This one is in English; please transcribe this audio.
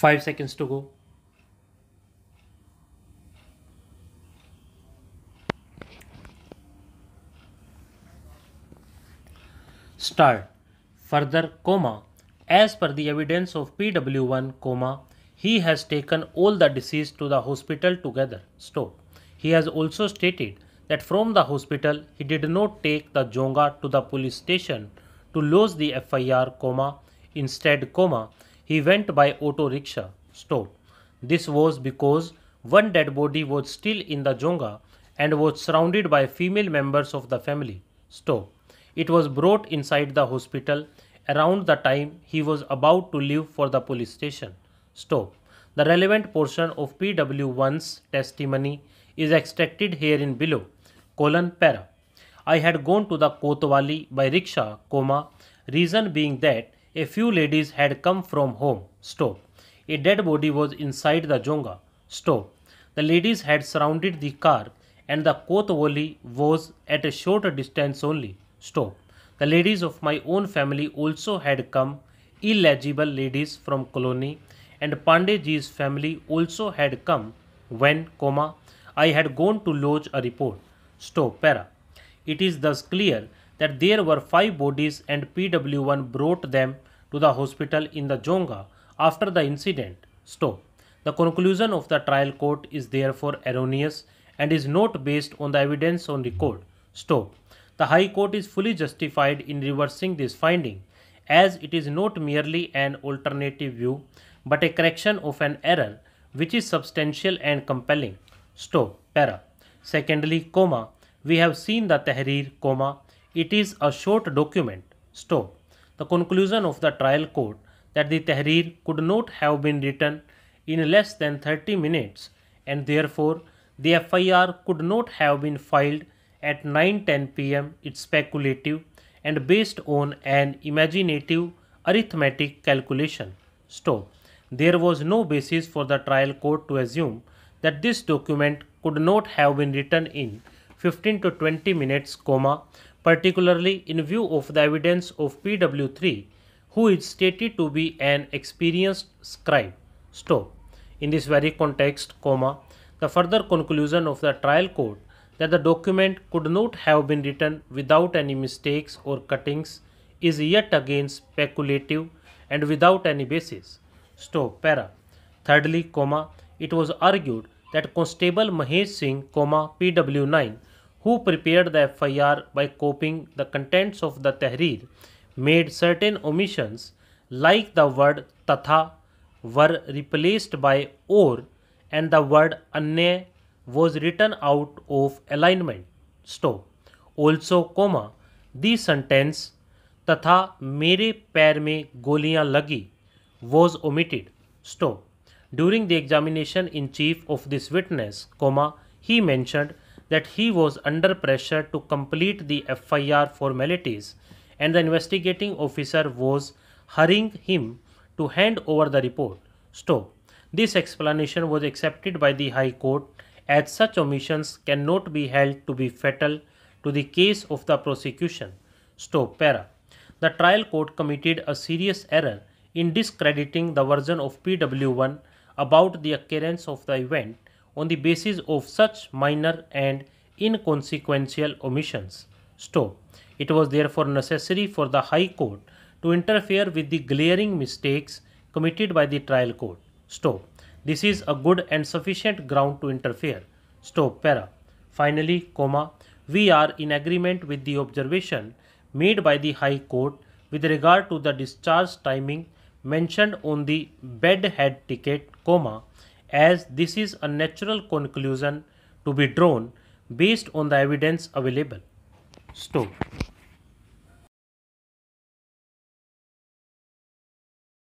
5 seconds to go start further comma as per the evidence of pw1 comma he has taken all the deceased to the hospital together stop he has also stated that from the hospital he did not take the jonga to the police station to lodge the fir comma instead comma he went by auto rickshaw stop. This was because one dead body was still in the Jonga and was surrounded by female members of the family. Stop. It was brought inside the hospital around the time he was about to leave for the police station. Stop. The relevant portion of PW1's testimony is extracted herein below. Colon para. I had gone to the Kotwali by rickshaw, Coma. reason being that a few ladies had come from home stove. A dead body was inside the jonga stove. The ladies had surrounded the car and the kotwali was at a short distance only stove. The ladies of my own family also had come, illegible ladies from colony, and Pandeji's family also had come when, comma, I had gone to lodge a report. Stop, para. It is thus clear that there were five bodies and PW1 brought them to the hospital in the Jonga after the incident. Stop. The conclusion of the trial court is therefore erroneous and is not based on the evidence on record. Stop. The High Court is fully justified in reversing this finding as it is not merely an alternative view but a correction of an error which is substantial and compelling. Stop. Para. Secondly, comma, we have seen the Tahrir, comma, it is a short document. Stop. The conclusion of the trial court that the Tahrir could not have been written in less than 30 minutes and therefore the FIR could not have been filed at 9:10 pm It's speculative and based on an imaginative arithmetic calculation. Stop. There was no basis for the trial court to assume that this document could not have been written in 15 to 20 minutes, comma, particularly in view of the evidence of PW3 who is stated to be an experienced scribe. Stop. In this very context, comma, the further conclusion of the trial court that the document could not have been written without any mistakes or cuttings is yet again speculative and without any basis. Stop. Para. Thirdly, comma, it was argued that Constable Mahesh Singh, PW9 who prepared the FIR by copying the contents of the Tahrir, made certain omissions like the word tatha were replaced by or and the word anne was written out of alignment. Stop. Also, comma, the sentence "tatha mere पैर me गोलियां lagi" was omitted. Stop during the examination in chief of this witness, comma he mentioned that he was under pressure to complete the FIR formalities and the investigating officer was hurrying him to hand over the report. Stop. this explanation was accepted by the High Court as such omissions cannot be held to be fatal to the case of the prosecution. Stop para. The trial court committed a serious error in discrediting the version of PW1 about the occurrence of the event on the basis of such minor and inconsequential omissions. stop. It was therefore necessary for the High Court to interfere with the glaring mistakes committed by the trial court. Stop. This is a good and sufficient ground to interfere. Stop. Para. Finally, comma, we are in agreement with the observation made by the High Court with regard to the discharge timing mentioned on the bedhead ticket, comma, as this is a natural conclusion to be drawn based on the evidence available. Stop.